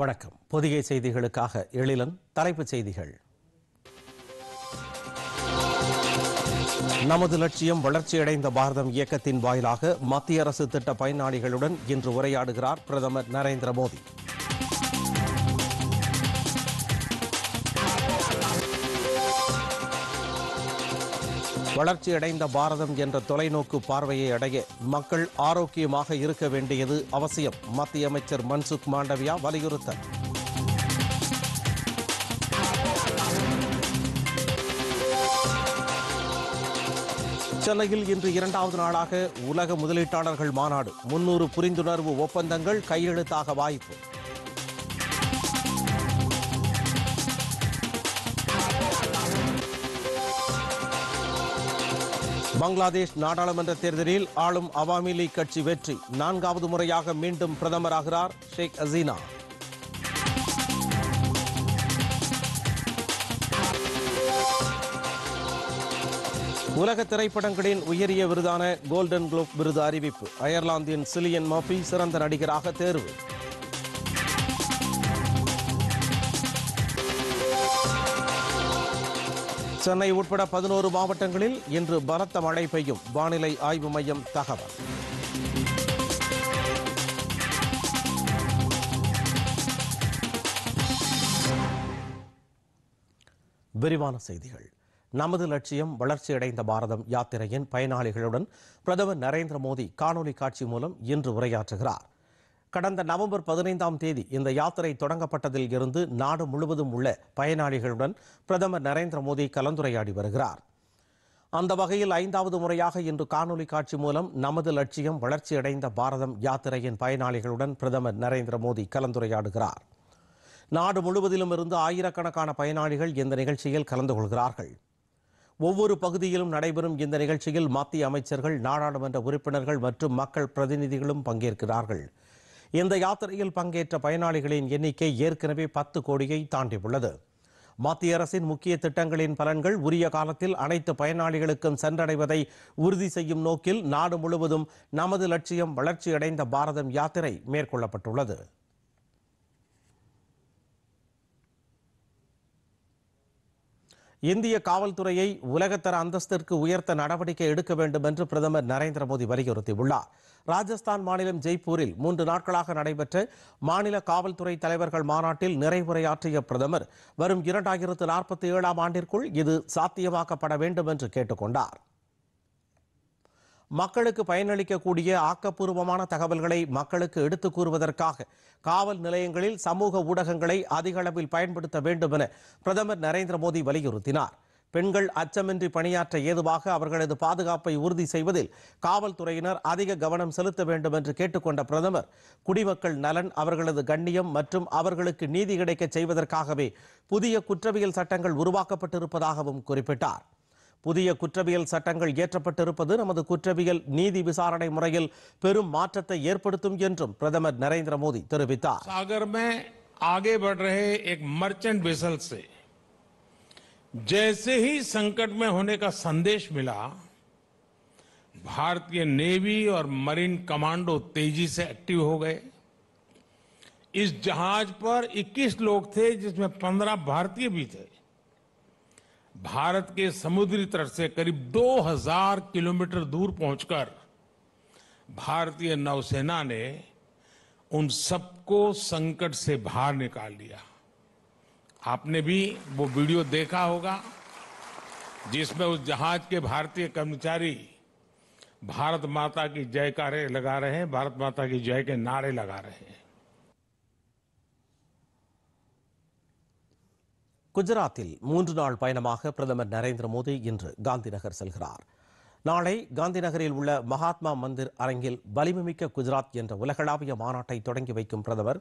வணக்கம் பொதிகை செய்திகளுக்காக எழிலன் தலைப்புச் செய்திகள் நமது லட்சியம் வளர்ச்சியடைந்த பாரதம் இயக்கத்தின் வாயிலாக மத்திய அரசு திட்ட பயனாளிகளுடன் இன்று உரையாடுகிறார் பிரதமர் நரேந்திர மோடி வளர்ச்சி அடைந்த பாரதம் என்ற தொலைநோக்கு பார்வையை அடைய மக்கள் ஆரோக்கியமாக இருக்க வேண்டியது அவசியம் மத்திய அமைச்சர் மன்சுக் மாண்டவியா வலியுறுத்தல் சென்னையில் இன்று இரண்டாவது நாளாக உலக முதலீட்டாளர்கள் மாநாடு முன்னூறு புரிந்துணர்வு ஒப்பந்தங்கள் கையெழுத்தாக வாய்ப்பு பங்களாதேஷ் நாடாளுமன்ற தேர்தலில் ஆளும் அவாமி லீக் கட்சி வெற்றி நான்காவது முறையாக மீண்டும் பிரதமராகிறார் ஷேக் ஹசீனா உலக திரைப்படங்களின் உயரிய விருதான கோல்டன் குளோப் விருது அறிவிப்பு அயர்லாந்தின் சிலியன் மோபி சிறந்த நடிகராக தேர்வு சென்னை உட்பட பதினோரு மாவட்டங்களில் இன்று பலத்த மழை பெய்யும் வானிலை ஆய்வு மையம் தகவல் விரிவான செய்திகள் நமது லட்சியம் வளர்ச்சியடைந்த பாரதம் யாத்திரையின் பயனாளிகளுடன் பிரதமர் நரேந்திர மோடி காணொலி காட்சி மூலம் இன்று உரையாற்றுகிறார் கடந்த நவம்பர் பதினைந்தாம் தேதி இந்த யாத்திரை தொடங்கப்பட்டதில் இருந்து நாடு முழுவதும் உள்ள பயனாளிகளுடன் பிரதமர் நரேந்திர மோடி கலந்துரையாடி வருகிறார் அந்த வகையில் ஐந்தாவது முறையாக இன்று காணொலி காட்சி மூலம் நமது லட்சியம் வளர்ச்சியடைந்த பாரதம் யாத்திரையின் பயனாளிகளுடன் பிரதமர் நரேந்திர மோடி கலந்துரையாடுகிறார் நாடு முழுவதிலும் இருந்து ஆயிரக்கணக்கான பயனாளிகள் இந்த நிகழ்ச்சியில் கலந்து கொள்கிறார்கள் ஒவ்வொரு பகுதியிலும் நடைபெறும் இந்த நிகழ்ச்சியில் மத்திய அமைச்சர்கள் நாடாளுமன்ற உறுப்பினர்கள் மற்றும் மக்கள் பிரதிநிதிகளும் பங்கேற்கிறார்கள் இந்த யாத்திரையில் பங்கேற்ற பயனாளிகளின் எண்ணிக்கை ஏற்கனவே பத்து கோடியை தாண்டியுள்ளது மத்திய அரசின் முக்கிய திட்டங்களின் பலன்கள் உரிய காலத்தில் அனைத்து பயனாளிகளுக்கும் சென்றடைவதை உறுதி செய்யும் நோக்கில் நாடு முழுவதும் நமது லட்சியம் வளர்ச்சியடைந்த பாரதம் யாத்திரை மேற்கொள்ளப்பட்டுள்ளது இந்திய காவல்துறையை உலகத்தர அந்தஸ்திற்கு உயர்த்த நடவடிக்கை எடுக்க வேண்டும் என்று பிரதமர் நரேந்திர மோடி வலியுறுத்தியுள்ளார் ராஜஸ்தான் மாநிலம் ஜெய்ப்பூரில் மூன்று நாட்களாக நடைபெற்ற மாநில காவல்துறை தலைவர்கள் மாநாட்டில் நிறைவுரையாற்றிய பிரதமர் வரும் இரண்டாயிரத்து நாற்பத்தி ஏழாம் ஆண்டிற்குள் இது சாத்தியமாக்கப்பட வேண்டும் என்று கேட்டுக்கொண்டார் மக்களுக்கு பயனளிக்கக்கூடிய ஆக்கப்பூர்வமான தகவல்களை மக்களுக்கு எடுத்துக் கூறுவதற்காக காவல் நிலையங்களில் சமூக ஊடகங்களை அதிக அளவில் பயன்படுத்த வேண்டும் என பிரதமர் நரேந்திர மோடி வலியுறுத்தினார் பெண்கள் அச்சமின்றி பணியாற்ற ஏதுவாக அவர்களது பாதுகாப்பை உறுதி செய்வதில் காவல்துறையினர் அதிக கவனம் செலுத்த வேண்டும் என்று கேட்டுக்கொண்ட பிரதமர் குடிமக்கள் நலன் அவர்களது கண்ணியம் மற்றும் அவர்களுக்கு நீதி கிடைக்கச் செய்வதற்காகவே புதிய குற்றவியல் சட்டங்கள் உருவாக்கப்பட்டிருப்பதாகவும் குறிப்பிட்டார் புதிய குற்றவியல் சட்டங்கள் ஏற்றப்பட்டிருப்பது நமது குற்றவியல் நீதி விசாரணை முறையில் பெரும் மாற்றத்தை ஏற்படுத்தும் என்று பிரதமர் நரேந்திர மோடி தெரிவித்தார். सागर में आगे बढ़ रहे एक मर्चेंट वेसल से जैसे ही संकट में होने का संदेश मिला भारतीय नेवी और मरीन कमांडो तेजी से एक्टिव हो गए। इस जहाज पर 21 लोग थे जिसमें 15 भारतीय भी थे। भारत के समुद्री तट से करीब 2000 किलोमीटर दूर पहुंचकर भारतीय नौसेना ने उन सबको संकट से बाहर निकाल लिया आपने भी वो वीडियो देखा होगा जिसमें उस जहाज के भारतीय कर्मचारी भारत माता की जयकारे लगा रहे हैं भारत माता की जय के नारे लगा रहे हैं குஜராத்தில் மூன்று நாள் பயணமாக பிரதமர் நரேந்திர மோடி இன்று காந்திநகர் செல்கிறார் நாளை காந்திநகரில் உள்ள மகாத்மா மந்திர் அரங்கில் வலிமைமிக்க குஜராத் என்ற உலகளாவிய மாநாட்டை தொடங்கி வைக்கும் பிரதமர்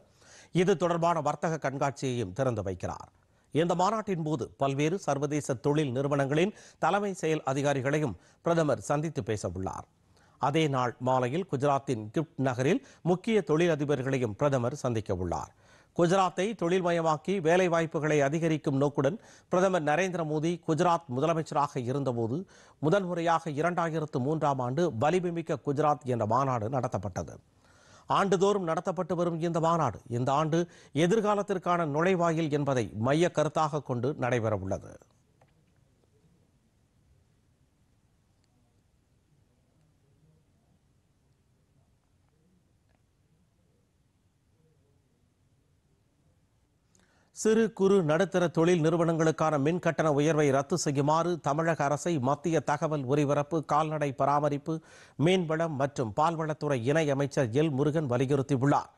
இது தொடர்பான வர்த்தக கண்காட்சியையும் திறந்து வைக்கிறார் இந்த மாநாட்டின் போது பல்வேறு சர்வதேச தொழில் நிறுவனங்களின் தலைமை செயல் அதிகாரிகளையும் பிரதமர் சந்தித்து பேசவுள்ளார் அதே நாள் மாலையில் குஜராத்தின் கிப்ட் நகரில் முக்கிய தொழிலதிபர்களையும் பிரதமர் சந்திக்க உள்ளார் குஜராத்தை தொழில்மயமாக்கி வேலைவாய்ப்புகளை அதிகரிக்கும் நோக்குடன் பிரதமர் நரேந்திர மோடி குஜராத் முதலமைச்சராக இருந்தபோது முதன்முறையாக இரண்டாயிரத்து மூன்றாம் ஆண்டு வலிமைமிக்க குஜராத் என்ற மாநாடு நடத்தப்பட்டது ஆண்டுதோறும் நடத்தப்பட்டு வரும் இந்த மாநாடு இந்த ஆண்டு எதிர்காலத்திற்கான நுழைவாயில் என்பதை மைய கருத்தாக கொண்டு நடைபெறவுள்ளது சிறு குறு நடுத்தர தொழில் நிறுவனங்களுக்கான மின் கட்டண உயர்வை ரத்து செய்யுமாறு தமிழக அரசை மத்திய தகவல் ஒலிபரப்பு கால்நடை பராமரிப்பு மீன்வளம் மற்றும் பால்வளத்துறை இணை அமைச்சர் எல் முருகன் வலியுறுத்தியுள்ளார்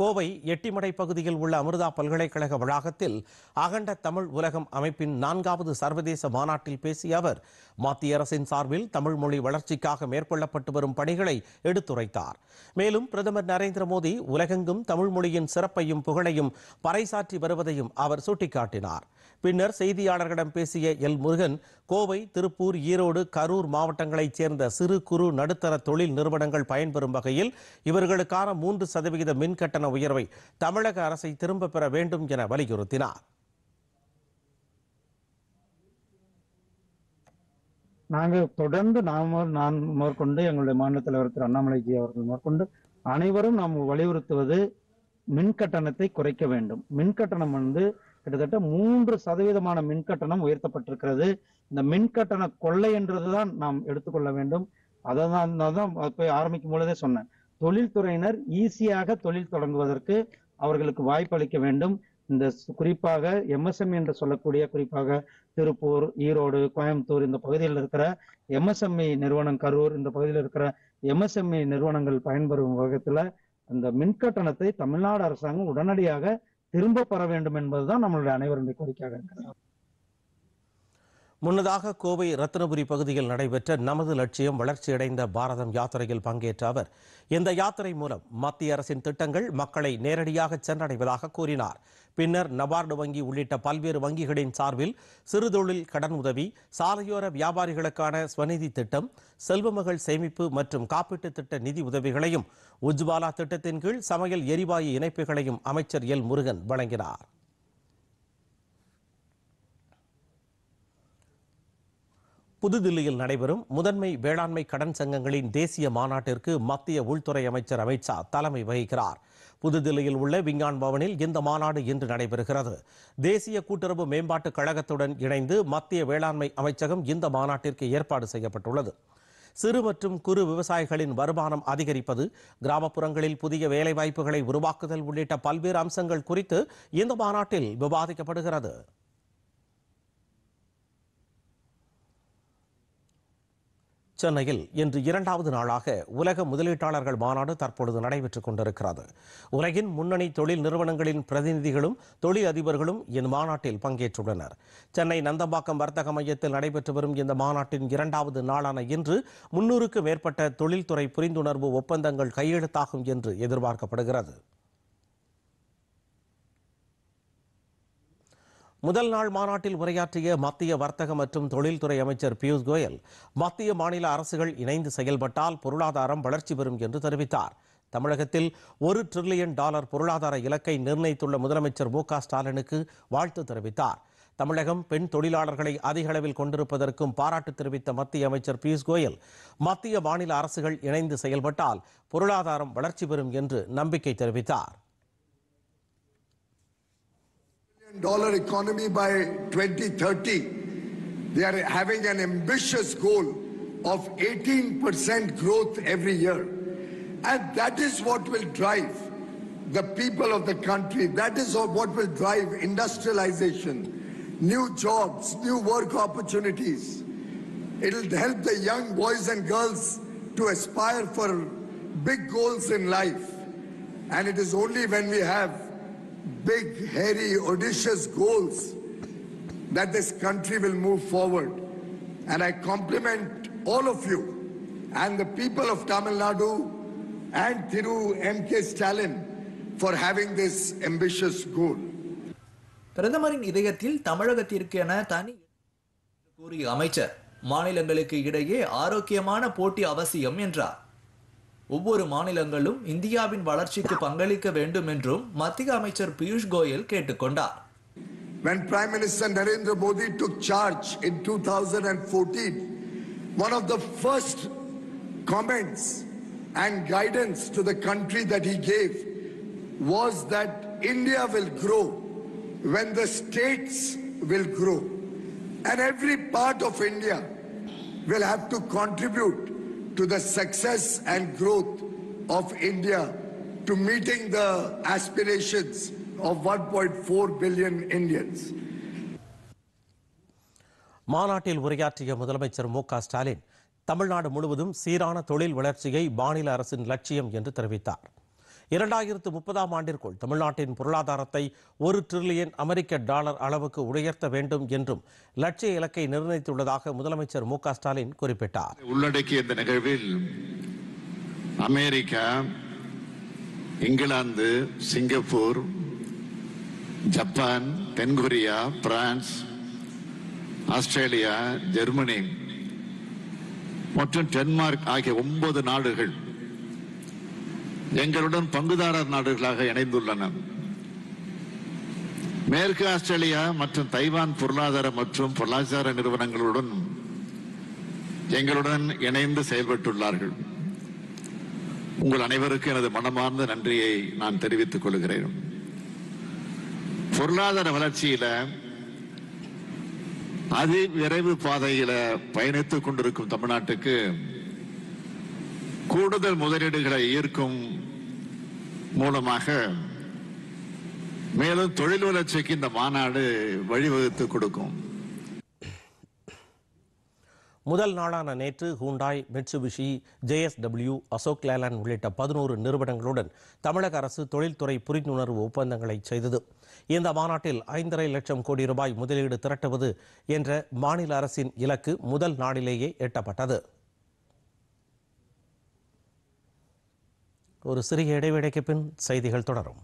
கோவை எட்டிமடை பகுதியில் உள்ள அமிர்தா பல்கலைக்கழக வளாகத்தில் அகண்ட தமிழ் உலகம் அமைப்பின் நான்காவது சர்வதேச மாநாட்டில் பேசிய அவர் மத்திய அரசின் சார்பில் தமிழ் மொழி வளர்ச்சிக்காக மேற்கொள்ளப்பட்டு வரும் பணிகளை எடுத்துரைத்தார் மேலும் பிரதமர் நரேந்திர மோடி உலகெங்கும் தமிழ் மொழியின் சிறப்பையும் புகழையும் பறைசாற்றி வருவதையும் அவர் சுட்டிக்காட்டினார் பின்னர் செய்தியாளர்களிடம் பேசிய எல் முருகன் கோவை திருப்பூர் ஈரோடு கரூர் மாவட்டங்களைச் சேர்ந்த சிறு குறு நடுத்தர தொழில் நிறுவனங்கள் பயன்பெறும் வகையில் இவர்களுக்கான மூன்று சதவிகித மின்கட்டண கட்டண உயர்வை தமிழக அரசை திரும்பப் பெற வேண்டும் என வலியுறுத்தினார் நாங்கள் தொடர்ந்து நாம நான் மேற்கொண்டு எங்களுடைய மாநில தலைவர் திரு அண்ணாமலைஜி அவர்கள் மேற்கொண்டு அனைவரும் நாம் வலியுறுத்துவது மின் கட்டணத்தை குறைக்க வேண்டும் மின் கட்டணம் வந்து கிட்டத்தட்ட மூன்று சதவீதமான மின் கட்டணம் உயர்த்தப்பட்டிருக்கிறது இந்த மின் கட்டண கொள்ளை என்றதுதான் நாம் எடுத்துக்கொள்ள வேண்டும் அதான் போய் ஆரம்பிக்கும் பொழுதே சொன்னேன் தொழில்துறையினர் ஈஸியாக தொழில் தொடங்குவதற்கு அவர்களுக்கு வாய்ப்பளிக்க வேண்டும் இந்த குறிப்பாக எம்எஸ்எம் என்று சொல்லக்கூடிய குறிப்பாக திருப்பூர் ஈரோடு கோயம்புத்தூர் இந்த பகுதியில் இருக்கிற எம்எஸ்எம்இ நிறுவனம் கரூர் இந்த பகுதியில் இருக்கிற எம்எஸ்எம்இ நிறுவனங்கள் பயன்பெறும் வகத்தில் அந்த மின்கட்டணத்தை தமிழ்நாடு அரசாங்கம் உடனடியாக திரும்ப பெற வேண்டும் என்பதுதான் நம்மளுடைய அனைவருடைய கோரிக்கையாக இருக்கிறது முன்னதாக கோவை ரத்னபுரி பகுதியில் நடைபெற்ற நமது லட்சியம் வளர்ச்சியடைந்த பாரதம் யாத்திரையில் பங்கேற்ற அவர் இந்த யாத்திரை மூலம் மத்திய அரசின் திட்டங்கள் மக்களை நேரடியாக சென்றடைவதாக கூறினார் பின்னர் நபார்டு வங்கி உள்ளிட்ட பல்வேறு வங்கிகளின் சார்பில் சிறுதொழில் கடன் உதவி சாலையோர வியாபாரிகளுக்கான ஸ்வநிதி திட்டம் செல்வமகள் சேமிப்பு மற்றும் காப்பீட்டு திட்ட நிதி உதவிகளையும் உஜ்வாலா திட்டத்தின் கீழ் சமையல் எரிவாயு இணைப்புகளையும் அமைச்சர் எல் முருகன் வழங்கினார் புதுதில்லியில் நடைபெறும் முதன்மை வேளாண்மை கடன் சங்கங்களின் தேசிய மாநாட்டிற்கு மத்திய உள்துறை அமைச்சர் ஷா தலைமை வகிக்கிறார் புதுதில்லியில் உள்ள விஞ்ஞான் பவனில் இந்த மாநாடு இன்று நடைபெறுகிறது தேசிய கூட்டுறவு மேம்பாட்டுக் கழகத்துடன் இணைந்து மத்திய வேளாண்மை அமைச்சகம் இந்த மாநாட்டிற்கு ஏற்பாடு செய்யப்பட்டுள்ளது சிறு மற்றும் குறு விவசாயிகளின் வருமானம் அதிகரிப்பது கிராமப்புறங்களில் புதிய வேலைவாய்ப்புகளை உருவாக்குதல் உள்ளிட்ட பல்வேறு அம்சங்கள் குறித்து இந்த மாநாட்டில் விவாதிக்கப்படுகிறது சென்னையில் இன்று இரண்டாவது நாளாக உலக முதலீட்டாளர்கள் மாநாடு தற்பொழுது நடைபெற்றுக் கொண்டிருக்கிறது உலகின் முன்னணி தொழில் நிறுவனங்களின் பிரதிநிதிகளும் தொழில் அதிபர்களும் இம்மாநாட்டில் பங்கேற்றுள்ளனர் சென்னை நந்தம்பாக்கம் வர்த்தக மையத்தில் நடைபெற்று வரும் இந்த மாநாட்டின் இரண்டாவது நாளான இன்று முன்னூறுக்கு மேற்பட்ட தொழில்துறை புரிந்துணர்வு ஒப்பந்தங்கள் கையெழுத்தாகும் என்று எதிர்பார்க்கப்படுகிறது முதல் நாள் மாநாட்டில் உரையாற்றிய மத்திய வர்த்தக மற்றும் தொழில்துறை அமைச்சர் பியூஷ் கோயல் மத்திய மாநில அரசுகள் இணைந்து செயல்பட்டால் பொருளாதாரம் வளர்ச்சி பெறும் என்று தெரிவித்தார் தமிழகத்தில் ஒரு டிரில்லியன் டாலர் பொருளாதார இலக்கை நிர்ணயித்துள்ள முதலமைச்சர் மு ஸ்டாலினுக்கு வாழ்த்து தெரிவித்தார் தமிழகம் பெண் தொழிலாளர்களை அதிக அளவில் கொண்டிருப்பதற்கும் பாராட்டு தெரிவித்த மத்திய அமைச்சர் பியூஷ் கோயல் மத்திய மாநில அரசுகள் இணைந்து செயல்பட்டால் பொருளாதாரம் வளர்ச்சி பெறும் என்று நம்பிக்கை தெரிவித்தார் dollar economy by 2030. They are having an ambitious goal of 18% growth every year. And that is what will drive the people of the country. That is what will drive industrialization, new jobs, new work opportunities. It'll help the young boys and girls to aspire for big goals in life. And it is only when we have big, hairy, audacious goals that this country will move forward. And I compliment all of you and the people of Tamil Nadu and Thiru M.K. Stalin for having this ambitious goal. பிரதமரின் இதயத்தில் தமிழகத்திற்கு என தனி கூறிய அமைச்சர் மாநிலங்களுக்கு இடையே ஆரோக்கியமான போட்டி அவசியம் என்றார் ஒவ்வொரு மாநிலங்களும் இந்தியாவின் வளர்ச்சிக்கு பங்களிக்க வேண்டும் என்றும் மத்திய அமைச்சர் பியூஷ் கோயல் கேட்டுக்கொண்டார் When Prime Minister Narendra Modi took charge in 2014, one of the first comments and guidance to the country that he gave was that India will grow when the states will grow and every part of India will have to contribute to the success and growth of India, to meeting the aspirations of 1.4 billion Indians. மாநாட்டில் உரையாற்றிய முதலமைச்சர் மு க ஸ்டாலின் தமிழ்நாடு முழுவதும் சீரான தொழில் வளர்ச்சியை மாநில அரசின் லட்சியம் என்று தெரிவித்தார் இரண்டாயிரத்து முப்பதாம் ஆண்டிற்குள் தமிழ்நாட்டின் பொருளாதாரத்தை ஒரு டிரில்லியன் அமெரிக்க டாலர் அளவுக்கு உயர்த்த வேண்டும் என்றும் லட்சிய இலக்கை நிர்ணயித்துள்ளதாக முதலமைச்சர் மு ஸ்டாலின் குறிப்பிட்டார் உள்ளடக்கிய இந்த நிகழ்வில் அமெரிக்கா இங்கிலாந்து சிங்கப்பூர் ஜப்பான் தென்கொரியா பிரான்ஸ் ஆஸ்திரேலியா ஜெர்மனி மற்றும் டென்மார்க் ஆகிய ஒன்பது நாடுகள் எங்களுடன் பங்குதாரர் நாடுகளாக இணைந்துள்ளன மேற்கு ஆஸ்திரேலியா மற்றும் தைவான் பொருளாதார மற்றும் பொருளாதார நிறுவனங்களுடன் எங்களுடன் இணைந்து செயல்பட்டுள்ளார்கள் உங்கள் அனைவருக்கும் எனது மனமார்ந்த நன்றியை நான் தெரிவித்துக் கொள்கிறேன் பொருளாதார வளர்ச்சியில அதிவிரைவு பாதையில பயணித்துக் கொண்டிருக்கும் தமிழ்நாட்டுக்கு கூடுதல் முதலீடுகளை ஈர்க்கும் மூலமாக மேலும் தொழில் வளர்ச்சிக்கு இந்த மாநாடு வழிவகுத்து கொடுக்கும் முதல் நாளான நேற்று Hyundai Mitsubishi JSW Ashok Leyland உள்ளிட்ட பதினோரு நிறுவனங்களுடன் தமிழக அரசு தொழில்துறை புரிந்துணர்வு ஒப்பந்தங்களை செய்தது இந்த மாநாட்டில் ஐந்தரை லட்சம் கோடி ரூபாய் முதலீடு திரட்டுவது என்ற மாநில அரசின் இலக்கு முதல் நாளிலேயே எட்டப்பட்டது ஒரு சிறிய இடைவேளைக்கு பின் செய்திகள் தொடரும்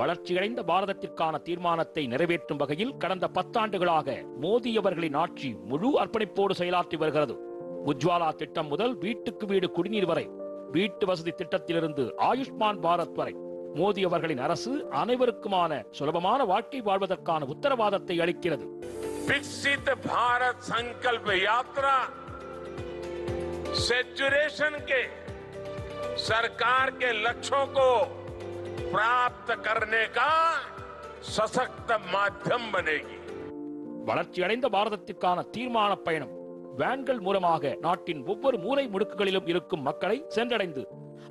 வளர்ச்சியடைந்த பாரதத்திற்கான தீர்மானத்தை நிறைவேற்றும் வகையில் கடந்த பத்தாண்டுகளாக மோடி அவர்களின் ஆட்சி முழு அர்ப்பணிப்போடு செயலாற்றி வருகிறது உஜ்வாலா திட்டம் முதல் வீட்டுக்கு வீடு குடிநீர் வரை வீட்டு வசதி திட்டத்திலிருந்து ஆயுஷ்மான் பாரத் வரை மோடி அவர்களின் அரசு அனைவருக்குமான சுலபமான வாழ்க்கை வாழ்வதற்கான உத்தரவாதத்தை அளிக்கிறது பாரத் சங்கல்ப யாத்ரா सेचुरेशन के सरकार के लक्ष्यों को प्राप्त करने का சசக்த மாத்தியம் பனேகி வளர்ச்சியடைந்த பாரதத்திற்கான தீர்மான பயணம் வேன்கள் மூலமாக நாட்டின் ஒவ்வொரு மூலை முடுக்குகளிலும் இருக்கும் மக்களை சென்றடைந்து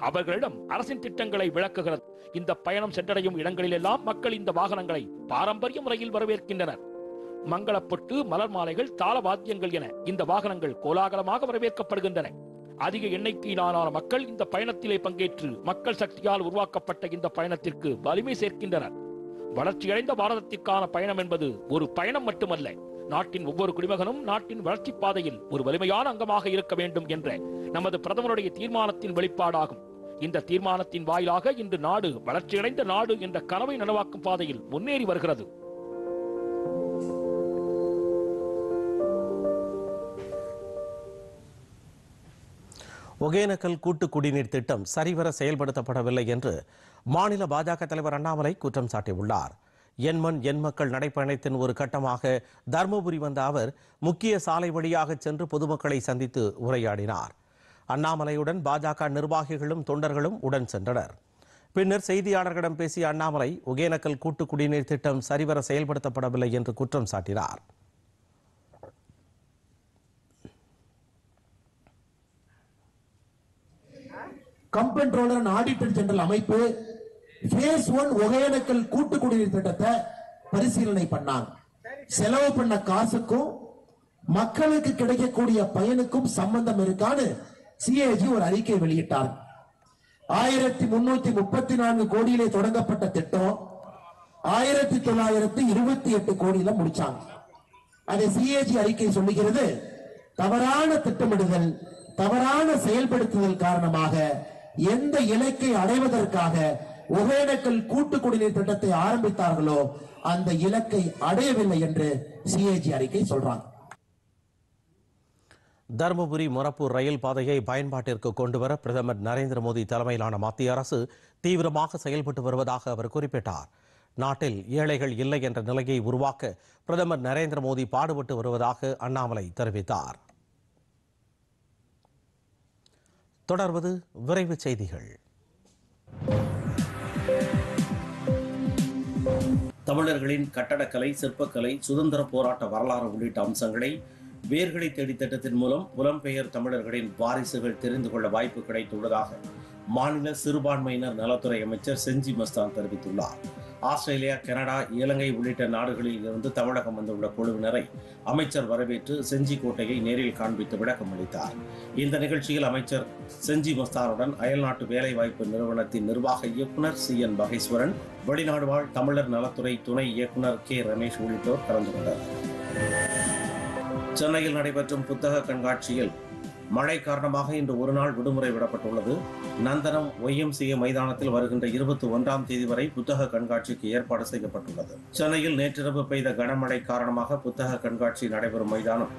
அவர்களிடம் அரசின் திட்டங்களை விளக்குகிறது இந்த பயணம் சென்றடையும் இடங்களிலெல்லாம் மக்கள் இந்த வாகனங்களை பாரம்பரிய முறையில் வரவேற்கின்றனர் மங்களப்பொட்டு மலர் மாலைகள் தாளவாத்தியங்கள் என இந்த வாகனங்கள் கோலாகலமாக வரவேற்கப்படுகின்றன அதிக எண்ணிக்கையிலான மக்கள் இந்த பயணத்திலே பங்கேற்று மக்கள் சக்தியால் உருவாக்கப்பட்ட இந்த பயணத்திற்கு வலிமை சேர்க்கின்றனர் வளர்ச்சியடைந்த பாரதத்திற்கான பயணம் என்பது ஒரு பயணம் மட்டுமல்ல நாட்டின் ஒவ்வொரு குடிமகனும் நாட்டின் வளர்ச்சி பாதையில் ஒரு வலிமையான அங்கமாக இருக்க வேண்டும் என்ற நமது பிரதமருடைய தீர்மானத்தின் வெளிப்பாடாகும் இந்த தீர்மானத்தின் வாயிலாக இன்று நாடு வளர்ச்சியடைந்த நாடு என்ற கனவை நனவாக்கும் பாதையில் முன்னேறி வருகிறது ஒகேனக்கல் கூட்டு குடிநீர் திட்டம் சரிவர செயல்படுத்தப்படவில்லை என்று மாநில பாஜக தலைவர் அண்ணாமலை குற்றம் சாட்டியுள்ளார் எண்மண் என் மக்கள் நடைப்பயணத்தின் ஒரு கட்டமாக தருமபுரி வந்த அவர் முக்கிய சாலை வழியாக சென்று பொதுமக்களை சந்தித்து உரையாடினார் அண்ணாமலையுடன் பாஜக நிர்வாகிகளும் தொண்டர்களும் உடன் சென்றனர் பின்னர் செய்தியாளர்களிடம் பேசிய அண்ணாமலை ஒகேனக்கல் கூட்டு குடிநீர் திட்டம் சரிவர செயல்படுத்தப்படவில்லை என்று குற்றம் சாட்டினார் கம்பென்ட்ரோலர் அண்ட் ஆடிட்டர் ஜெனரல் அமைப்பு ஃபேஸ் ஒன் ஒகேனக்கல் கூட்டு குடிநீர் திட்டத்தை பரிசீலனை பண்ணாங்க செலவு பண்ண காசுக்கும் மக்களுக்கு கிடைக்கக்கூடிய பயனுக்கும் சம்பந்தம் இருக்கான்னு சிஏஜி ஒரு அறிக்கை வெளியிட்டார் ஆயிரத்தி முன்னூத்தி முப்பத்தி நான்கு கோடியிலே தொடங்கப்பட்ட திட்டம் ஆயிரத்தி தொள்ளாயிரத்தி இருபத்தி எட்டு கோடியில முடிச்சாங்க அதை சிஏஜி அறிக்கை சொல்லுகிறது தவறான திட்டமிடுதல் தவறான செயல்படுத்துதல் காரணமாக எந்த இலக்கை அடைவதற்காக ஒகேனக்கல் கூட்டு குடிநீர் திட்டத்தை ஆரம்பித்தார்களோ அந்த இலக்கை அடையவில்லை என்று சிஏஜி அறிக்கை சொல்றாங்க தருமபுரி மொரப்பூர் ரயில் பாதையை பயன்பாட்டிற்கு கொண்டுவர பிரதமர் நரேந்திர மோடி தலைமையிலான மத்திய அரசு தீவிரமாக செயல்பட்டு வருவதாக அவர் குறிப்பிட்டார் நாட்டில் ஏழைகள் இல்லை என்ற நிலையை உருவாக்க பிரதமர் நரேந்திர மோடி பாடுபட்டு வருவதாக அண்ணாமலை தெரிவித்தார் தொடர்வது விரைவு செய்திகள் தமிழர்களின் கட்டடக்கலை சிற்பக்கலை சுதந்திர போராட்ட வரலாறு உள்ளிட்ட அம்சங்களை வேர்களை தேடி திட்டத்தின் மூலம் புலம்பெயர் தமிழர்களின் வாரிசுகள் தெரிந்து கொள்ள வாய்ப்பு கிடைத்துள்ளதாக மாநில சிறுபான்மையினர் நலத்துறை அமைச்சர் செஞ்சி மஸ்தான் தெரிவித்துள்ளார் ஆஸ்திரேலியா கனடா இலங்கை உள்ளிட்ட நாடுகளில் இருந்து தமிழகம் வந்துள்ள குழுவினரை அமைச்சர் வரவேற்று செஞ்சி கோட்டையை நேரில் காண்பித்து விளக்கம் அளித்தார் இந்த நிகழ்ச்சியில் அமைச்சர் செஞ்சி மஸ்தாருடன் அயல்நாட்டு வேலைவாய்ப்பு நிறுவனத்தின் நிர்வாக இயக்குநர் சி என் பகேஸ்வரன் வெளிநாடு வாழ் தமிழர் நலத்துறை துணை இயக்குநர் கே ரமேஷ் உள்ளிட்டோர் கலந்து கொண்டனர் சென்னையில் நடைபெற்றும் புத்தக கண்காட்சியில் மழை காரணமாக இன்று ஒரு நாள் விடுமுறை விடப்பட்டுள்ளது நந்தனம் ஒய்எம்சிஏ மைதானத்தில் வருகின்ற இருபத்தி ஒன்றாம் தேதி வரை புத்தக கண்காட்சிக்கு ஏற்பாடு செய்யப்பட்டுள்ளது சென்னையில் நேற்றிரவு பெய்த கனமழை காரணமாக புத்தக கண்காட்சி நடைபெறும் மைதானம்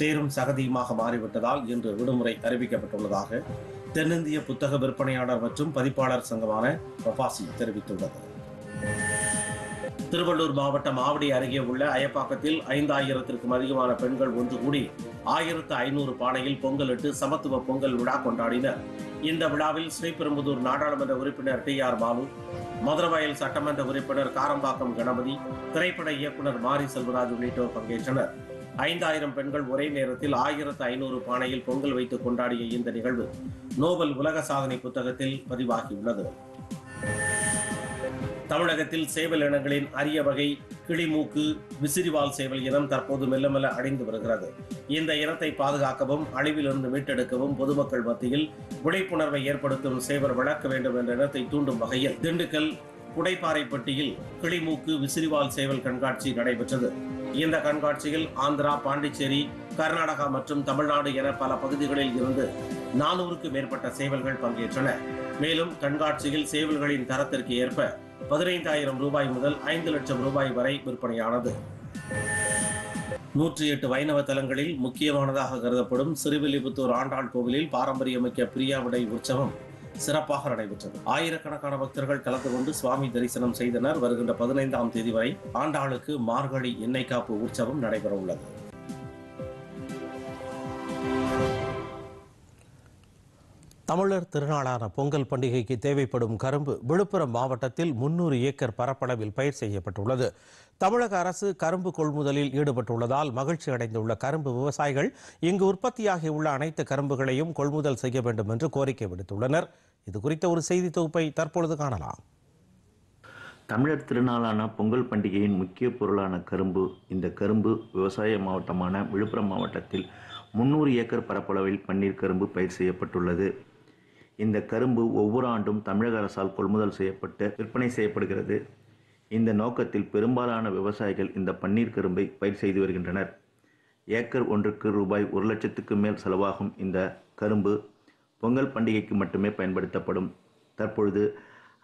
சேரும் சகதியுமாக மாறிவிட்டதால் இன்று விடுமுறை அறிவிக்கப்பட்டுள்ளதாக தென்னிந்திய புத்தக விற்பனையாளர் மற்றும் பதிப்பாளர் சங்கமான பபாசி தெரிவித்துள்ளது திருவள்ளூர் மாவட்டம் ஆவடி அருகே உள்ள அயப்பாக்கத்தில் ஐந்தாயிரத்திற்கும் அதிகமான பெண்கள் ஒன்று கூடி ஆயிரத்து ஐநூறு பானையில் பொங்கலிட்டு சமத்துவ பொங்கல் விழா கொண்டாடினர் இந்த விழாவில் ஸ்ரீபெரும்புதூர் நாடாளுமன்ற உறுப்பினர் டி ஆர் பாலு மதுரவாயல் சட்டமன்ற உறுப்பினர் காரம்பாக்கம் கணபதி திரைப்பட இயக்குனர் மாரி செல்வராஜ் உள்ளிட்டோர் பங்கேற்றனர் ஐந்தாயிரம் பெண்கள் ஒரே நேரத்தில் ஆயிரத்து ஐநூறு பானையில் பொங்கல் வைத்து கொண்டாடிய இந்த நிகழ்வு நோபல் உலக சாதனை புத்தகத்தில் பதிவாகியுள்ளது தமிழகத்தில் சேவல் இனங்களின் அரிய வகை கிளிமூக்கு விசிறிவால் சேவல் இனம் தற்போது மெல்ல மெல்ல அடைந்து வருகிறது இந்த இனத்தை பாதுகாக்கவும் அழிவிலிருந்து மீட்டெடுக்கவும் பொதுமக்கள் மத்தியில் விழிப்புணர்வை ஏற்படுத்தும் சேவர் வளர்க்க வேண்டும் என்ற இனத்தை தூண்டும் வகையில் திண்டுக்கல் குடைப்பாறைப்பட்டியில் கிளிமூக்கு விசிறிவால் சேவல் கண்காட்சி நடைபெற்றது இந்த கண்காட்சியில் ஆந்திரா பாண்டிச்சேரி கர்நாடகா மற்றும் தமிழ்நாடு என பல பகுதிகளில் இருந்து நானூறுக்கு மேற்பட்ட சேவல்கள் பங்கேற்றன மேலும் கண்காட்சியில் சேவல்களின் தரத்திற்கு ஏற்ப பதினைந்தாயிரம் ரூபாய் முதல் ஐந்து லட்சம் ரூபாய் வரை விற்பனையானது நூற்றி எட்டு வைணவ தலங்களில் முக்கியமானதாக கருதப்படும் சிறுவில்லிபுத்தூர் ஆண்டாள் கோவிலில் பாரம்பரியமிக்க பிரியாவிடை உற்சவம் சிறப்பாக நடைபெற்றது ஆயிரக்கணக்கான பக்தர்கள் கலந்து கொண்டு சுவாமி தரிசனம் செய்தனர் வருகின்ற பதினைந்தாம் தேதி வரை ஆண்டாளுக்கு மார்கழி எண்ணெய் காப்பு உற்சவம் நடைபெற உள்ளது தமிழர் திருநாளான பொங்கல் பண்டிகைக்கு தேவைப்படும் கரும்பு விழுப்புரம் மாவட்டத்தில் முன்னூறு ஏக்கர் பரப்பளவில் பயிர் செய்யப்பட்டுள்ளது தமிழக அரசு கரும்பு கொள்முதலில் ஈடுபட்டுள்ளதால் மகிழ்ச்சி அடைந்துள்ள கரும்பு விவசாயிகள் இங்கு உற்பத்தியாகியுள்ள அனைத்து கரும்புகளையும் கொள்முதல் செய்ய வேண்டும் என்று கோரிக்கை விடுத்துள்ளனர் இது குறித்த ஒரு செய்தி தொகுப்பை தற்பொழுது காணலாம் தமிழர் திருநாளான பொங்கல் பண்டிகையின் முக்கிய பொருளான கரும்பு இந்த கரும்பு விவசாய மாவட்டமான விழுப்புரம் மாவட்டத்தில் முன்னூறு ஏக்கர் பரப்பளவில் பன்னீர் கரும்பு பயிர் செய்யப்பட்டுள்ளது இந்த கரும்பு ஒவ்வொரு ஆண்டும் தமிழக அரசால் கொள்முதல் செய்யப்பட்டு விற்பனை செய்யப்படுகிறது இந்த நோக்கத்தில் பெரும்பாலான விவசாயிகள் இந்த பன்னீர் கரும்பை பயிர் செய்து வருகின்றனர் ஏக்கர் ஒன்றுக்கு ரூபாய் ஒரு லட்சத்துக்கு மேல் செலவாகும் இந்த கரும்பு பொங்கல் பண்டிகைக்கு மட்டுமே பயன்படுத்தப்படும் தற்பொழுது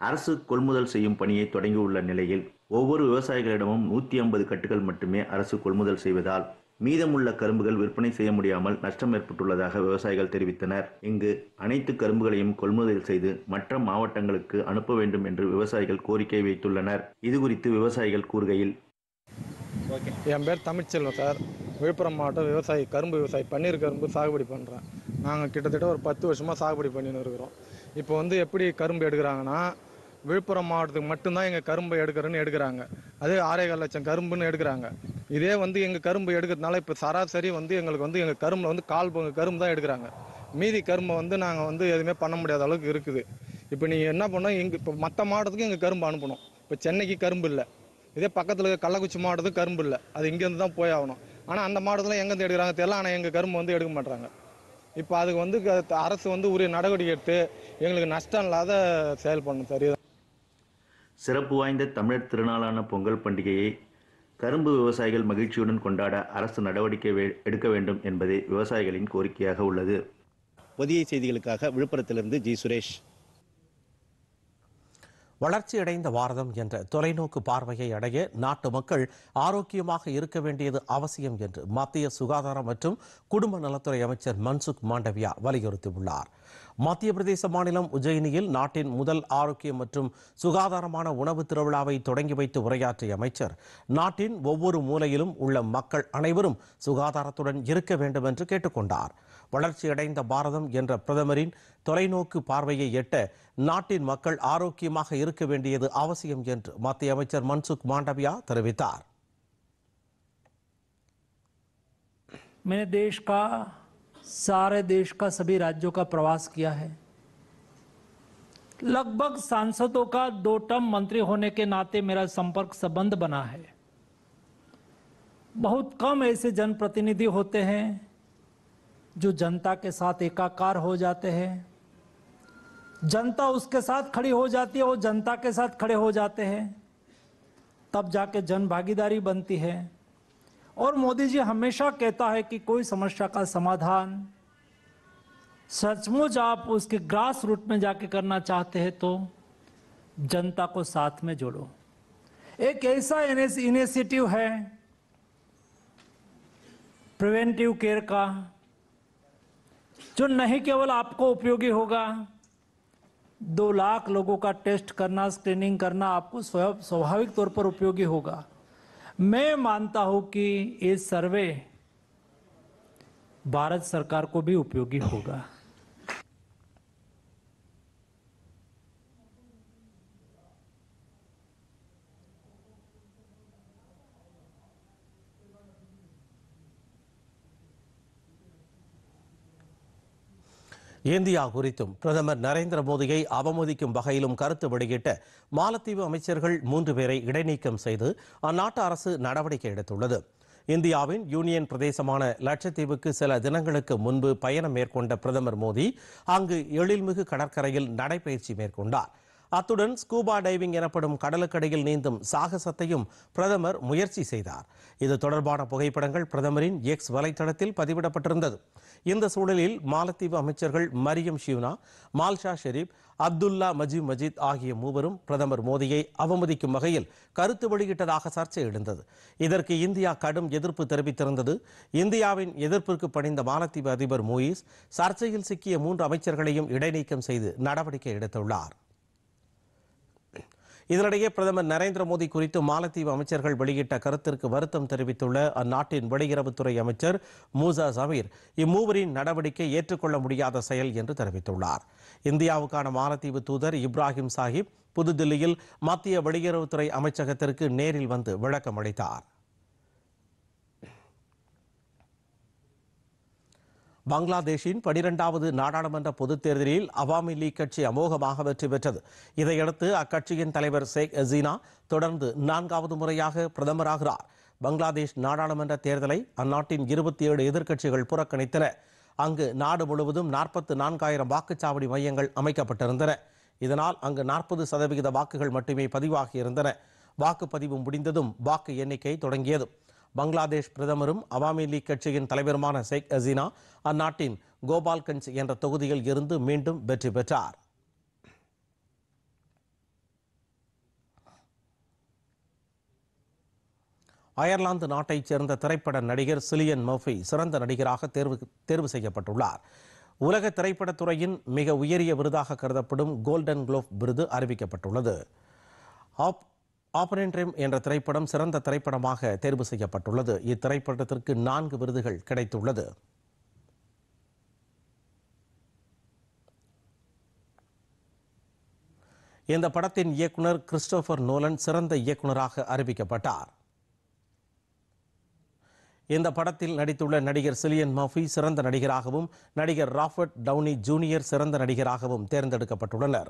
அரசு கொள்முதல் செய்யும் பணியை தொடங்கியுள்ள நிலையில் ஒவ்வொரு விவசாயிகளிடமும் நூற்றி ஐம்பது கட்டுகள் மட்டுமே அரசு கொள்முதல் செய்வதால் மீதமுள்ள கரும்புகள் விற்பனை செய்ய முடியாமல் நஷ்டம் ஏற்பட்டுள்ளதாக விவசாயிகள் தெரிவித்தனர் இங்கு அனைத்து கரும்புகளையும் கொள்முதல் செய்து மற்ற மாவட்டங்களுக்கு அனுப்ப வேண்டும் என்று விவசாயிகள் கோரிக்கை வைத்துள்ளனர் இதுகுறித்து விவசாயிகள் கூறுகையில் என் பேர் தமிழ்ச்செல்வம் சார் விழுப்புரம் மாவட்டம் விவசாயி கரும்பு விவசாயி பன்னீர் கரும்பு சாகுபடி பண்ணுறேன் நாங்கள் கிட்டத்தட்ட ஒரு பத்து வருஷமாக சாகுபடி பண்ணின்னு இருக்கிறோம் இப்போ வந்து எப்படி கரும்பு எடுக்கிறாங்கன்னா விழுப்புரம் மாவட்டத்துக்கு மட்டும்தான் எங்கள் கரும்பு எடுக்கிறேன்னு எடுக்கிறாங்க அதே ஆறேகால் லட்சம் கரும்புன்னு எடுக்கிறாங்க இதே வந்து எங்கள் கரும்பு எடுக்கிறதுனால இப்போ சராசரி வந்து எங்களுக்கு வந்து எங்கள் கரும்பில் வந்து கால் பங்கு கரும்பு தான் எடுக்கிறாங்க மீதி கரும்பை வந்து நாங்கள் வந்து எதுவுமே பண்ண முடியாத அளவுக்கு இருக்குது இப்போ நீங்கள் என்ன பண்ணோம் எங்கள் இப்போ மற்ற மாவட்டத்துக்கு எங்கள் கரும்பு அனுப்பணும் இப்போ சென்னைக்கு கரும்பு இல்லை இதே பக்கத்தில் இருக்க கள்ளக்குச்சி மாவட்டத்துக்கு கரும்பு இல்லை அது இங்கேருந்து தான் போய் ஆகணும் ஆனால் அந்த மாவட்டத்தில் எங்கேருந்து எடுக்கிறாங்க தெரியல ஆனால் எங்கள் கரும்பு வந்து எடுக்க மாட்டுறாங்க இப்போ அதுக்கு வந்து அரசு வந்து உரிய நடவடிக்கை எடுத்து எங்களுக்கு நஷ்டம் இல்லாத செயல்படணும் சரிதான் சிறப்பு வாய்ந்த தமிழர் திருநாளான பொங்கல் பண்டிகையை கரும்பு விவசாயிகள் மகிழ்ச்சியுடன் கொண்டாட அரசு நடவடிக்கை எடுக்க வேண்டும் என்பதே விவசாயிகளின் கோரிக்கையாக உள்ளது புதிய செய்திகளுக்காக விழுப்புரத்திலிருந்து ஜி சுரேஷ் வளர்ச்சியடைந்த பாரதம் என்ற தொலைநோக்கு பார்வையை அடைய நாட்டு மக்கள் ஆரோக்கியமாக இருக்க வேண்டியது அவசியம் என்று மத்திய சுகாதாரம் மற்றும் குடும்ப நலத்துறை அமைச்சர் மன்சுக் மாண்டவியா வலியுறுத்தியுள்ளார் மத்திய பிரதேச மாநிலம் உஜயினியில் நாட்டின் முதல் ஆரோக்கியம் மற்றும் சுகாதாரமான உணவு திருவிழாவை தொடங்கி வைத்து உரையாற்றிய அமைச்சர் நாட்டின் ஒவ்வொரு மூலையிலும் உள்ள மக்கள் அனைவரும் சுகாதாரத்துடன் இருக்க வேண்டும் என்று கேட்டுக்கொண்டார் வளர்ச்சியடைந்த பாரதம் என்ற பிரதமரின் தொலைநோக்கு பார்வையை எட்ட நாட்டின் மக்கள் ஆரோக்கியமாக இருக்க வேண்டியது அவசியம் என்று மத்திய அமைச்சர் மன்சுக் மாண்டவியா தெரிவித்தார் सारे देश का सभी राज्यों का प्रवास किया है लगभग सांसदों का दो टर्म मंत्री होने के नाते मेरा संपर्क संबंध बना है बहुत कम ऐसे जनप्रतिनिधि होते हैं जो जनता के साथ एकाकार हो जाते हैं जनता उसके साथ खड़ी हो जाती है वो जनता के साथ खड़े हो जाते हैं तब जाके जन भागीदारी बनती है और मोदी जी हमेशा कहता है कि कोई समस्या का समाधान सचमुच आप उसके ग्रास रूट में जाके करना चाहते हैं तो जनता को साथ में जोड़ो एक ऐसा इनिशिएटिव है प्रिवेंटिव केयर का जो नहीं केवल आपको उपयोगी होगा दो लाख लोगों का टेस्ट करना स्क्रीनिंग करना आपको स्वाभाविक तौर पर उपयोगी होगा मैं मानता हूं कि ये सर्वे भारत सरकार को भी उपयोगी होगा இந்தியா குறித்தும் பிரதமர் நரேந்திர மோடியை அவமதிக்கும் வகையிலும் கருத்து வெளியிட்ட மாலத்தீவு அமைச்சர்கள் மூன்று பேரை இடைநீக்கம் செய்து அந்நாட்டு அரசு நடவடிக்கை எடுத்துள்ளது இந்தியாவின் யூனியன் பிரதேசமான லட்சத்தீவுக்கு சில தினங்களுக்கு முன்பு பயணம் மேற்கொண்ட பிரதமர் மோடி அங்கு எழில்மிகு கடற்கரையில் நடைபயிற்சி மேற்கொண்டார் அத்துடன் ஸ்கூபா டைவிங் எனப்படும் கடலுக்கடையில் நீந்தும் சாகசத்தையும் பிரதமர் முயற்சி செய்தார் இது தொடர்பான புகைப்படங்கள் பிரதமரின் எக்ஸ் வலைத்தளத்தில் பதிவிடப்பட்டிருந்தது இந்த சூழலில் மாலத்தீவு அமைச்சர்கள் மரியம் ஷியூனா மால்ஷா ஷெரீப் அப்துல்லா மஜீப் மஜித் ஆகிய மூவரும் பிரதமர் மோடியை அவமதிக்கும் வகையில் கருத்து வெளியிட்டதாக சர்ச்சை எழுந்தது இதற்கு இந்தியா கடும் எதிர்ப்பு தெரிவித்திருந்தது இந்தியாவின் எதிர்ப்பிற்கு பணிந்த மாலத்தீவு அதிபர் மூயிஸ் சர்ச்சையில் சிக்கிய மூன்று அமைச்சர்களையும் இடைநீக்கம் செய்து நடவடிக்கை எடுத்துள்ளார் இதனிடையே பிரதமர் நரேந்திர மோடி குறித்து மாலத்தீவு அமைச்சர்கள் வெளியிட்ட கருத்திற்கு வருத்தம் தெரிவித்துள்ள அந்நாட்டின் வெளியுறவுத்துறை அமைச்சர் மூசா சமீர் இம்மூவரின் நடவடிக்கை ஏற்றுக்கொள்ள முடியாத செயல் என்று தெரிவித்துள்ளார் இந்தியாவுக்கான மாலத்தீவு தூதர் இப்ராஹிம் சாஹிப் புதுதில்லியில் மத்திய வெளியுறவுத்துறை அமைச்சகத்திற்கு நேரில் வந்து விளக்கம் அளித்தாா் பங்களாதேஷின் பனிரெண்டாவது நாடாளுமன்ற பொதுத் தேர்தலில் அவாமி லீக் கட்சி அமோகமாக வெற்றி பெற்றது இதையடுத்து அக்கட்சியின் தலைவர் ஷேக் ஹசீனா தொடர்ந்து நான்காவது முறையாக பிரதமராகிறார் பங்களாதேஷ் நாடாளுமன்ற தேர்தலை அந்நாட்டின் இருபத்தி ஏழு எதிர்க்கட்சிகள் புறக்கணித்தன அங்கு நாடு முழுவதும் நாற்பத்து நான்காயிரம் வாக்குச்சாவடி மையங்கள் அமைக்கப்பட்டிருந்தன இதனால் அங்கு நாற்பது சதவிகித வாக்குகள் மட்டுமே பதிவாகியிருந்தன வாக்குப்பதிவு முடிந்ததும் வாக்கு எண்ணிக்கை தொடங்கியது பங்களாதேஷ் பிரதமரும் அவாமி லீக் கட்சியின் தலைவருமான ஷேக் ஹசீனா அந்நாட்டின் கோபால்கஞ்ச் என்ற தொகுதியில் இருந்து மீண்டும் வெற்றி பெற்றார் அயர்லாந்து நாட்டைச் சேர்ந்த திரைப்பட நடிகர் சிலியன் மோஃபி சிறந்த நடிகராக தேர்வு தேர்வு செய்யப்பட்டுள்ளார் உலக திரைப்படத்துறையின் மிக உயரிய விருதாக கருதப்படும் கோல்டன் குளோப் விருது அறிவிக்கப்பட்டுள்ளது ஆபரேண்ட்ரிம் என்ற திரைப்படம் சிறந்த திரைப்படமாக தேர்வு செய்யப்பட்டுள்ளது இத்திரைப்படத்திற்கு நான்கு விருதுகள் கிடைத்துள்ளது இந்த படத்தின் இயக்குனர் கிறிஸ்டோபர் நோலன் சிறந்த இயக்குநராக அறிவிக்கப்பட்டார் இந்த படத்தில் நடித்துள்ள நடிகர் சிலியன் மஃபி சிறந்த நடிகராகவும் நடிகர் ராபர்ட் டவுனி ஜூனியர் சிறந்த நடிகராகவும் தேர்ந்தெடுக்கப்பட்டுள்ளனா்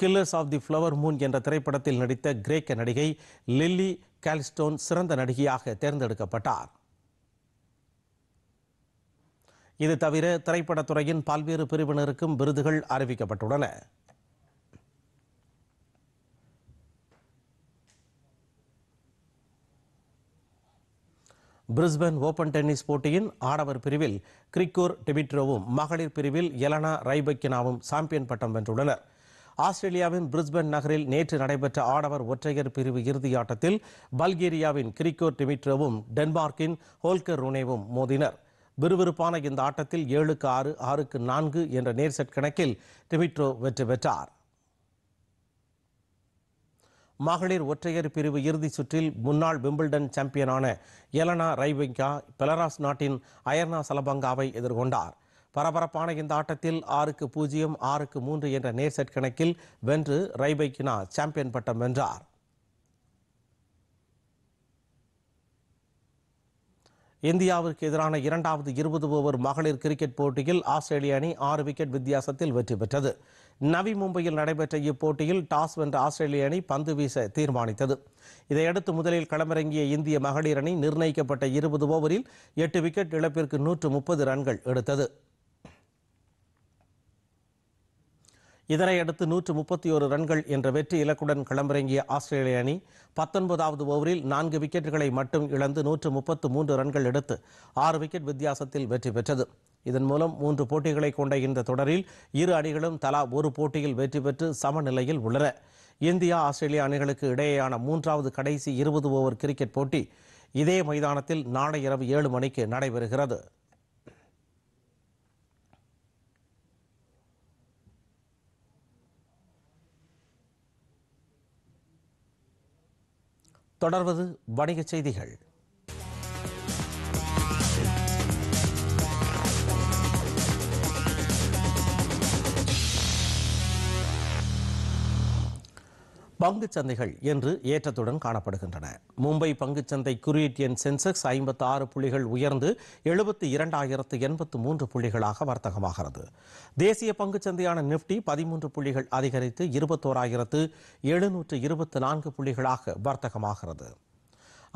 Killers of the Flower Moon என்ற திரைப்படத்தில் நடித்த கிரேக்க நடிகை லில்லி கால்ஸ்டோன் சிறந்த நடிகையாக தேர்ந்தெடுக்கப்பட்டார் இது தவிர திரைப்படத்துறையின் பல்வேறு பிரிவினருக்கும் விருதுகள் அறிவிக்கப்பட்டுள்ளன பிரிஸ்பன் ஓபன் டென்னிஸ் போட்டியின் ஆடவர் பிரிவில் கிரிக்கோர் டெபிட்ரோவும் மகளிர் பிரிவில் எலனா ரைபக்கினாவும் சாம்பியன் பட்டம் வென்றுள்ளனா் ஆஸ்திரேலியாவின் பிரிஸ்பன் நகரில் நேற்று நடைபெற்ற ஆடவர் ஒற்றையர் பிரிவு இறுதியாட்டத்தில் பல்கேரியாவின் கிரிக்கோர் டிமிட்ரோவும் டென்மார்க்கின் ஹோல்கர் ரூனேவும் மோதினர் விறுவிறுப்பான இந்த ஆட்டத்தில் ஏழுக்கு ஆறு ஆறுக்கு நான்கு என்ற நேர்செட் கணக்கில் டிமிட்ரோ வெற்றி பெற்றார் மகளிர் ஒற்றையர் பிரிவு இறுதி சுற்றில் முன்னாள் விம்பிள்டன் சாம்பியனான எலனா ரைவிங்கா பெலராஸ் நாட்டின் அயர்னா சலபங்காவை எதிர்கொண்டார் பரபரப்பான இந்த ஆட்டத்தில் ஆறுக்கு பூஜ்ஜியம் ஆறுக்கு மூன்று என்ற நேர் செட் கணக்கில் வென்று ரைபைக்கினா சாம்பியன் பட்டம் வென்றார் இந்தியாவிற்கு எதிரான இரண்டாவது இருபது ஓவர் மகளிர் கிரிக்கெட் போட்டியில் ஆஸ்திரேலிய அணி ஆறு விக்கெட் வித்தியாசத்தில் வெற்றி பெற்றது நவி மும்பையில் நடைபெற்ற இப்போட்டியில் டாஸ் வென்ற ஆஸ்திரேலிய அணி பந்து வீச தீர்மானித்தது இதையடுத்து முதலில் களமிறங்கிய இந்திய மகளிர் அணி நிர்ணயிக்கப்பட்ட இருபது ஓவரில் எட்டு விக்கெட் இழப்பிற்கு நூற்று முப்பது ரன்கள் எடுத்தது இதனையடுத்து நூற்று முப்பத்தி ஒரு ரன்கள் என்ற வெற்றி இலக்குடன் களமிறங்கிய ஆஸ்திரேலிய அணி பத்தொன்பதாவது ஓவரில் நான்கு விக்கெட்டுகளை மட்டும் இழந்து நூற்று முப்பத்து மூன்று ரன்கள் எடுத்து ஆறு விக்கெட் வித்தியாசத்தில் வெற்றி பெற்றது இதன் மூலம் மூன்று போட்டிகளை கொண்ட இந்த தொடரில் இரு அணிகளும் தலா ஒரு போட்டியில் வெற்றி பெற்று சமநிலையில் உள்ளன இந்தியா ஆஸ்திரேலிய அணிகளுக்கு இடையேயான மூன்றாவது கடைசி இருபது ஓவர் கிரிக்கெட் போட்டி இதே மைதானத்தில் நாளை இரவு ஏழு மணிக்கு நடைபெறுகிறது தொடர்வது வணிகச் செய்திகள் பங்குச் சந்தைகள் என்று ஏற்றத்துடன் காணப்படுகின்றன மும்பை பங்குச்சந்தை குறியீட்டு குறியீட் எண் சென்செக்ஸ் ஐம்பத்தி ஆறு புள்ளிகள் உயர்ந்து எழுபத்தி இரண்டாயிரத்து எண்பத்து மூன்று புள்ளிகளாக வர்த்தகமாகிறது தேசிய பங்குச்சந்தையான நிப்டி பதிமூன்று புள்ளிகள் அதிகரித்து இருபத்தோராயிரத்து எழுநூற்று இருபத்து நான்கு புள்ளிகளாக வர்த்தகமாகிறது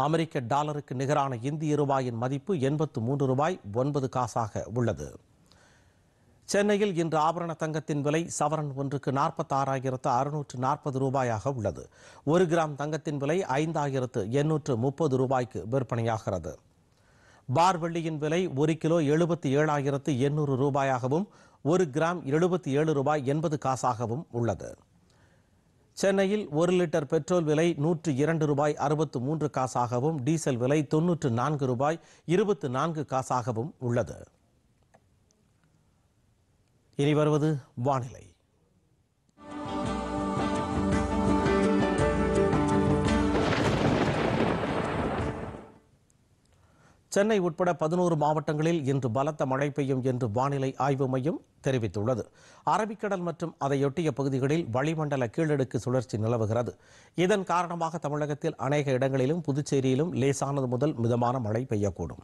அமெரிக்க டாலருக்கு நிகரான இந்திய ரூபாயின் மதிப்பு எண்பத்து மூன்று ரூபாய் ஒன்பது காசாக உள்ளது சென்னையில் இன்று ஆபரண தங்கத்தின் விலை சவரன் ஒன்றுக்கு நாற்பத்தாறாயிரத்து அறுநூற்று நாற்பது ரூபாயாக உள்ளது ஒரு கிராம் தங்கத்தின் விலை ஐந்தாயிரத்து எண்ணூற்று முப்பது ரூபாய்க்கு விற்பனையாகிறது பார் வெள்ளியின் விலை ஒரு கிலோ எழுபத்தி ஏழாயிரத்து எண்ணூறு ரூபாயாகவும் ஒரு கிராம் எழுபத்தி ஏழு ரூபாய் எண்பது காசாகவும் உள்ளது சென்னையில் ஒரு லிட்டர் பெட்ரோல் விலை நூற்று இரண்டு ரூபாய் அறுபத்து மூன்று காசாகவும் டீசல் விலை தொன்னூற்று நான்கு ரூபாய் இருபத்து நான்கு காசாகவும் உள்ளது இனி வருவது வானிலை சென்னை உட்பட பதினோரு மாவட்டங்களில் இன்று பலத்த மழை பெய்யும் என்று வானிலை ஆய்வு மையம் தெரிவித்துள்ளது அரபிக்கடல் மற்றும் அதையொட்டிய பகுதிகளில் வளிமண்டல கீழடுக்கு சுழற்சி நிலவுகிறது இதன் காரணமாக தமிழகத்தில் அநேக இடங்களிலும் புதுச்சேரியிலும் லேசானது முதல் மிதமான மழை பெய்யக்கூடும்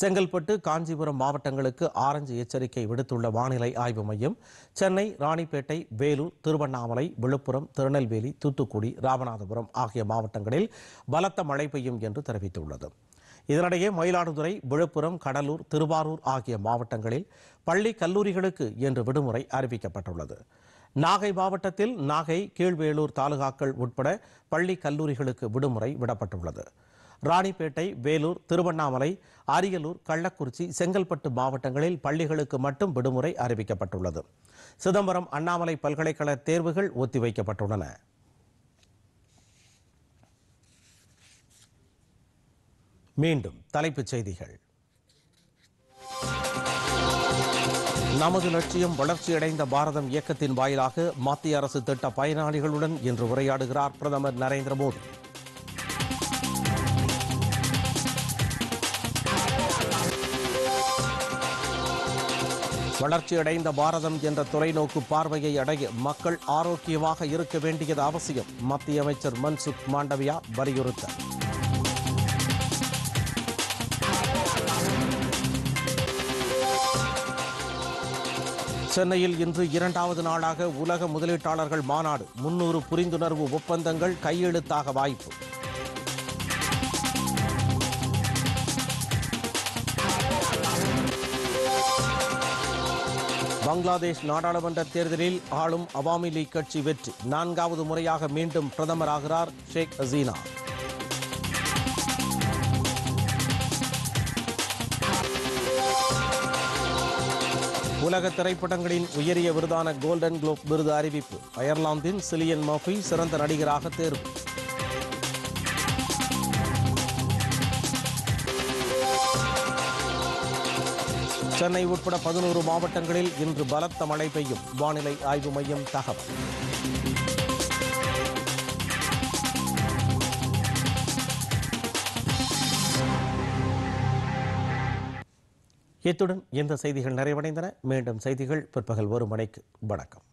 செங்கல்பட்டு காஞ்சிபுரம் மாவட்டங்களுக்கு ஆரஞ்சு எச்சரிக்கை விடுத்துள்ள வானிலை ஆய்வு மையம் சென்னை ராணிப்பேட்டை வேலூர் திருவண்ணாமலை விழுப்புரம் திருநெல்வேலி தூத்துக்குடி ராமநாதபுரம் ஆகிய மாவட்டங்களில் பலத்த மழை பெய்யும் என்று தெரிவித்துள்ளது இதனிடையே மயிலாடுதுறை விழுப்புரம் கடலூர் திருவாரூர் ஆகிய மாவட்டங்களில் பள்ளி கல்லூரிகளுக்கு இன்று விடுமுறை அறிவிக்கப்பட்டுள்ளது நாகை மாவட்டத்தில் நாகை கீழ்வேலூர் தாலுகாக்கள் உட்பட பள்ளி கல்லூரிகளுக்கு விடுமுறை விடப்பட்டுள்ளது ராணிப்பேட்டை வேலூர் திருவண்ணாமலை அரியலூர் கள்ளக்குறிச்சி செங்கல்பட்டு மாவட்டங்களில் பள்ளிகளுக்கு மட்டும் விடுமுறை அறிவிக்கப்பட்டுள்ளது சிதம்பரம் அண்ணாமலை பல்கலைக்கழக தேர்வுகள் ஒத்திவைக்கப்பட்டுள்ளன மீண்டும் தலைப்புச் செய்திகள் நமது லட்சியம் வளர்ச்சியடைந்த பாரதம் இயக்கத்தின் வாயிலாக மத்திய அரசு திட்ட பயனாளிகளுடன் இன்று உரையாடுகிறார் பிரதமர் நரேந்திர மோடி வளர்ச்சியடைந்த பாரதம் என்ற தொலைநோக்கு பார்வையை அடைய மக்கள் ஆரோக்கியமாக இருக்க வேண்டியது அவசியம் மத்திய அமைச்சர் மன்சுக் மாண்டவியா வலியுறுத்தல் சென்னையில் இன்று இரண்டாவது நாளாக உலக முதலீட்டாளர்கள் மாநாடு முன்னூறு புரிந்துணர்வு ஒப்பந்தங்கள் கையெழுத்தாக வாய்ப்பு பங்களாதேஷ் நாடாளுமன்ற தேர்தலில் ஆளும் அவாமி லீக் கட்சி வெற்றி நான்காவது முறையாக மீண்டும் பிரதமராகிறார் ஷேக் ஹசீனா உலக திரைப்படங்களின் உயரிய விருதான கோல்டன் குளோப் விருது அறிவிப்பு அயர்லாந்தின் சிலியன் மோஃபி சிறந்த நடிகராக தேர்வு சென்னை உட்பட பதினோரு மாவட்டங்களில் இன்று பலத்த மழை பெய்யும் வானிலை ஆய்வு மையம் தகவல் இத்துடன் இந்த செய்திகள் நிறைவடைந்தன மீண்டும் செய்திகள் பிற்பகல் ஒரு மணிக்கு வணக்கம்